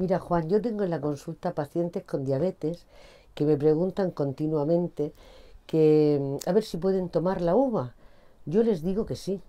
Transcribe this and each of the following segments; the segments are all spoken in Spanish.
Mira, Juan, yo tengo en la consulta pacientes con diabetes que me preguntan continuamente que mm, a ver si pueden tomar la uva. Yo les digo que sí,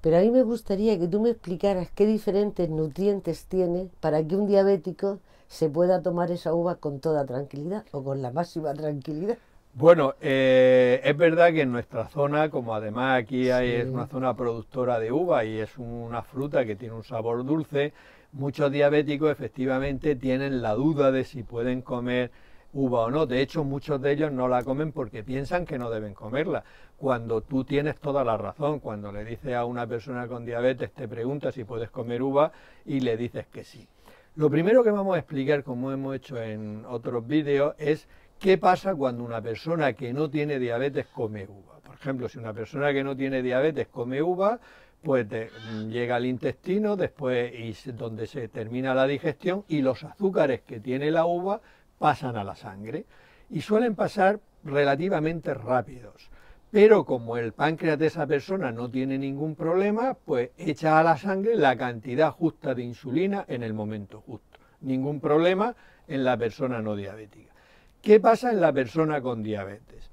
pero a mí me gustaría que tú me explicaras qué diferentes nutrientes tiene para que un diabético se pueda tomar esa uva con toda tranquilidad o con la máxima tranquilidad. Bueno, eh, es verdad que en nuestra zona, como además aquí hay, es una zona productora de uva y es una fruta que tiene un sabor dulce, muchos diabéticos efectivamente tienen la duda de si pueden comer uva o no. De hecho, muchos de ellos no la comen porque piensan que no deben comerla. Cuando tú tienes toda la razón, cuando le dices a una persona con diabetes, te pregunta si puedes comer uva y le dices que sí. Lo primero que vamos a explicar, como hemos hecho en otros vídeos, es ¿Qué pasa cuando una persona que no tiene diabetes come uva? Por ejemplo, si una persona que no tiene diabetes come uva, pues mm, llega al intestino, después y donde se termina la digestión y los azúcares que tiene la uva pasan a la sangre y suelen pasar relativamente rápidos. Pero como el páncreas de esa persona no tiene ningún problema, pues echa a la sangre la cantidad justa de insulina en el momento justo. Ningún problema en la persona no diabética. ¿Qué pasa en la persona con diabetes?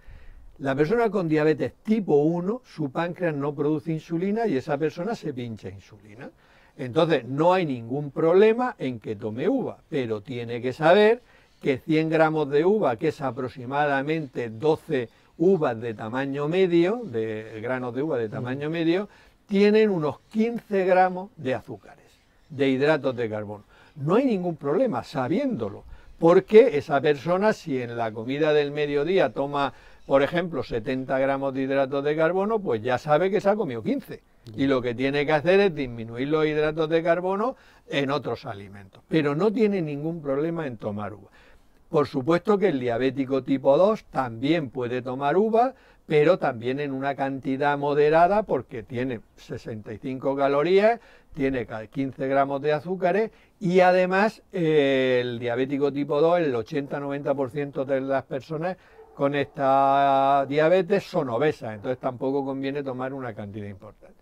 La persona con diabetes tipo 1, su páncreas no produce insulina y esa persona se pincha insulina. Entonces no hay ningún problema en que tome uva, pero tiene que saber que 100 gramos de uva, que es aproximadamente 12 uvas de tamaño medio, de granos de uva de tamaño medio, tienen unos 15 gramos de azúcares, de hidratos de carbono. No hay ningún problema sabiéndolo porque esa persona si en la comida del mediodía toma, por ejemplo, 70 gramos de hidratos de carbono, pues ya sabe que se ha comido 15. Y lo que tiene que hacer es disminuir los hidratos de carbono en otros alimentos. Pero no tiene ningún problema en tomar uva. Por supuesto que el diabético tipo 2 también puede tomar uva, pero también en una cantidad moderada porque tiene 65 calorías, tiene 15 gramos de azúcares y además, el diabético tipo 2, el 80-90% de las personas con esta diabetes son obesas, entonces tampoco conviene tomar una cantidad importante.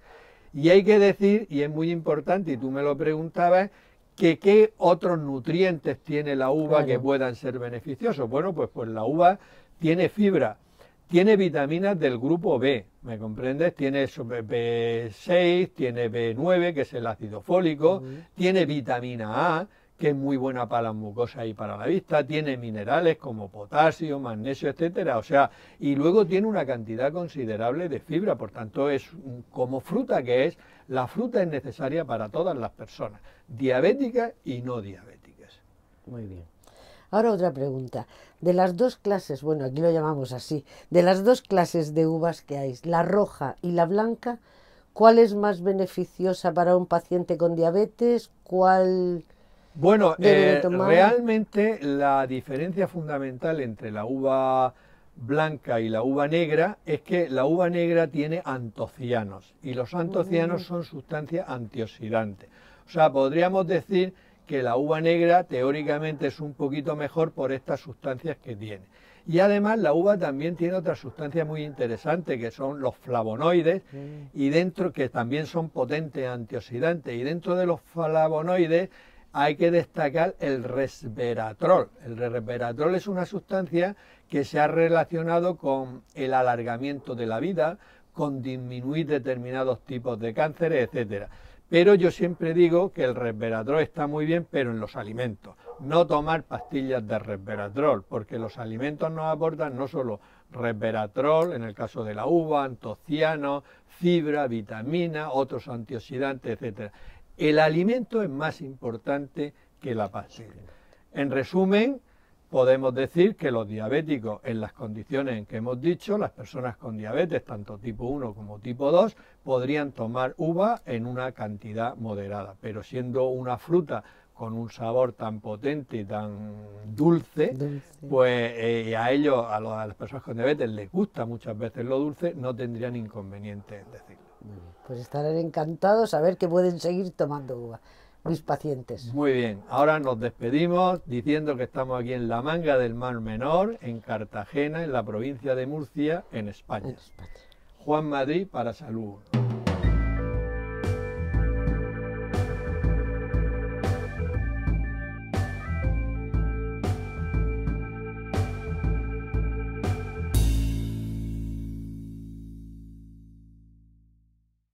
Y hay que decir, y es muy importante, y tú me lo preguntabas, que qué otros nutrientes tiene la uva que puedan ser beneficiosos. Bueno, pues, pues la uva tiene fibra, tiene vitaminas del grupo B, ¿me comprendes? Tiene B6, tiene B9, que es el ácido fólico, tiene vitamina A, que es muy buena para las mucosa y para la vista, tiene minerales como potasio, magnesio, etcétera, o sea, y luego tiene una cantidad considerable de fibra, por tanto es como fruta que es, la fruta es necesaria para todas las personas, diabéticas y no diabéticas. Muy bien. Ahora otra pregunta. De las dos clases, bueno, aquí lo llamamos así, de las dos clases de uvas que hay, la roja y la blanca, ¿cuál es más beneficiosa para un paciente con diabetes? ¿Cuál... Bueno, eh, realmente la diferencia fundamental entre la uva blanca y la uva negra es que la uva negra tiene antocianos y los antocianos son sustancias antioxidantes. O sea, podríamos decir que la uva negra teóricamente es un poquito mejor por estas sustancias que tiene. Y además la uva también tiene otras sustancia muy interesantes que son los flavonoides y dentro que también son potentes antioxidantes y dentro de los flavonoides hay que destacar el resveratrol. El resveratrol es una sustancia que se ha relacionado con el alargamiento de la vida, con disminuir determinados tipos de cánceres, etcétera. Pero yo siempre digo que el resveratrol está muy bien, pero en los alimentos. No tomar pastillas de resveratrol, porque los alimentos nos aportan no solo resveratrol, en el caso de la uva, antociano, fibra, vitamina, otros antioxidantes, etc. El alimento es más importante que la pastilla. En resumen, podemos decir que los diabéticos en las condiciones en que hemos dicho, las personas con diabetes, tanto tipo 1 como tipo 2, podrían tomar uva en una cantidad moderada, pero siendo una fruta con un sabor tan potente y tan dulce, pues eh, a ellos, a, a, las personas con diabetes les gusta muchas veces lo dulce, no tendrían inconveniente en decirlo. Pues estarán encantados a ver que pueden seguir tomando uva mis pacientes. Muy bien, ahora nos despedimos diciendo que estamos aquí en la manga del Mar Menor, en Cartagena, en la provincia de Murcia, en España. En España. Juan Madrid para salud.